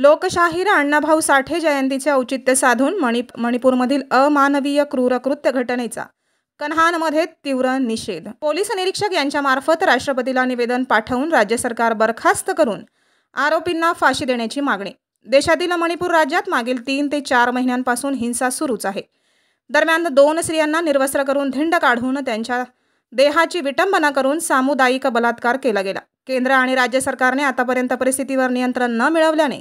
लोकशाहीर अण्णाभाऊ साठे जयंतीचे औचित्य साधून मणि मणिपूरमधील अमानवीय क्रूरकृत्य घटनेचा कन्हानमध्ये तीव्र निषेध पोलीस निरीक्षक यांच्यामार्फत राष्ट्रपतीला निवेदन पाठवून राज्य सरकार बरखास्त करून आरोपींना फाशी देण्याची मागणी देशातील मणिपूर राज्यात मागील तीन ते चार महिन्यांपासून हिंसा सुरूच आहे दरम्यान दोन स्त्रियांना निर्वस्त्र करून धिंड काढून त्यांच्या देहाची विटंबना करून सामुदायिक बलात्कार केला गेला केंद्र आणि राज्य सरकारने आतापर्यंत परिस्थितीवर नियंत्रण न मिळवल्याने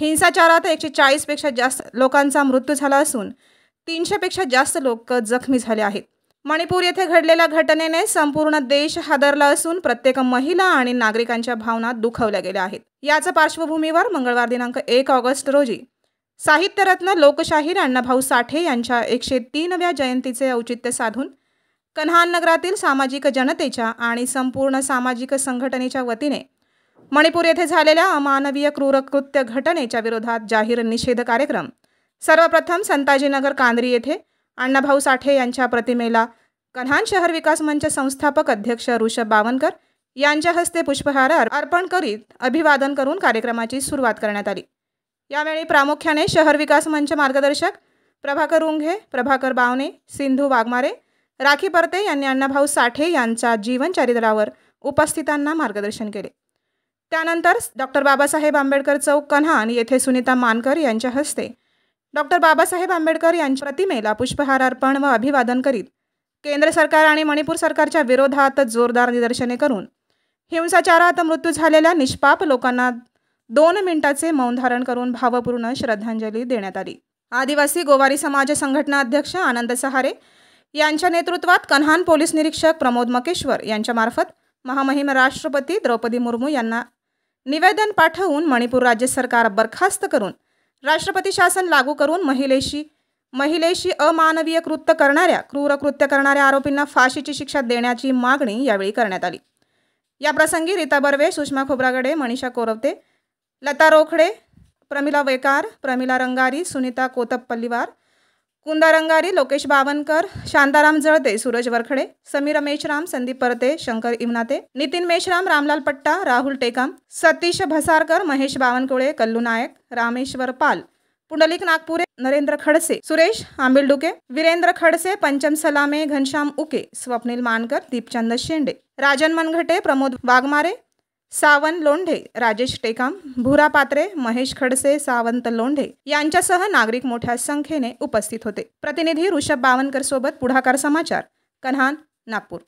हिंसाचारात एकशे चाळीसपेक्षा जास्त लोकांचा मृत्यू झाला असून तीनशेपेक्षा जास्त लोक जखमी झाले आहेत मणिपूर येथे घडलेल्या घटनेने संपूर्ण देश हादरला असून प्रत्येक महिला आणि नागरिकांच्या भावना दुखवल्या गेल्या आहेत याच पार्श्वभूमीवर मंगळवार दिनांक एक ऑगस्ट रोजी साहित्यरत्न लोकशाहीर अण्णाभाऊ साठे यांच्या एकशे तीनव्या जयंतीचे औचित्य साधून कन्हान नगरातील सामाजिक जनतेच्या आणि संपूर्ण सामाजिक संघटनेच्या वतीने मणिपूर येथे झालेल्या अमानवीय क्रूरकृत्य घटनेच्या विरोधात जाहीर निषेध कार्यक्रम सर्वप्रथम संताजीनगर कांद्री येथे अण्णाभाऊ साठे यांच्या प्रतिमेला कन्हान शहर विकास मंच संस्थापक अध्यक्ष ऋषभ बावनकर यांच्या हस्ते पुष्पहार अर्पण करीत अभिवादन करून कार्यक्रमाची सुरुवात करण्यात आली यावेळी प्रामुख्याने शहर विकास मंच मार्गदर्शक प्रभाकर उंघे प्रभाकर बावने सिंधू वाघमारे राखी परते यांनी अण्णाभाऊ साठे यांच्या जीवनचारित्रावर उपस्थितांना मार्गदर्शन केले त्यानंतर डॉक्टर बाबासाहेब आंबेडकर चौक कन्हान येथे सुनीता मानकर यांच्या हस्ते डॉक्टर बाबासाहेब आंबेडकर यांच्या प्रतिमेला पुष्पहार अर्पण व अभिवादन करीत केंद्र सरकार आणि मणिपूर सरकारच्या विरोधात जोरदार निदर्शने करून हिंसाचारात मृत्यू झालेल्या निष्पाप लोकांना दोन मिनिटाचे मौन धारण करून भावपूर्ण श्रद्धांजली देण्यात आली आदिवासी गोवारी समाज संघटना अध्यक्ष आनंद सहारे यांच्या नेतृत्वात कन्हान पोलीस निरीक्षक प्रमोद मकेश्वर यांच्यामार्फत महामहिम राष्ट्रपती द्रौपदी मुर्मू यांना निवेदन पाठवून मणिपूर राज्य सरकार बरखास्त करून राष्ट्रपती शासन लागू करून महिलेशी महिलेशी अमानवीय कृत्य करणाऱ्या क्रूर कृत्य करणाऱ्या आरोपींना फाशीची शिक्षा देण्याची मागणी यावेळी करण्यात आली या प्रसंगी रीता बर्वे सुषमा खोब्रागडे मनीषा कोरवते लता रोखडे प्रमिला वेकार प्रमिला रंगारी सुनीता कोतप पल्लीवार कुंदारंगारी लोकेश बावनकर शांताराम जळते सूरज वरखडे समीर मेश्राम संदीप परते शंकर इमनाते नितीन मेशराम रामलाल पट्टा राहुल टेकाम सतीश भसारकर महेश बावनकुळे कल्लू नायक रामेश्वर पाल पुंडलिक नागपुरे नरेंद्र खडसे सुरेश आंबिलडुके वीरेंद्र खडसे पंचम सलामे घनश्याम उके स्वप्नील मानकर दीपचंद शेंडे राजन मनघटे प्रमोद वाघमारे सावंत लोंढे राजेश टेकाम भुरा पात्रे महेश खडसे सावंत लोंढे यांच्यासह नागरिक मोठ्या संख्येने उपस्थित होते प्रतिनिधी ऋषभ बावनकर सोबत पुढाकार समाचार कन्हान नागपूर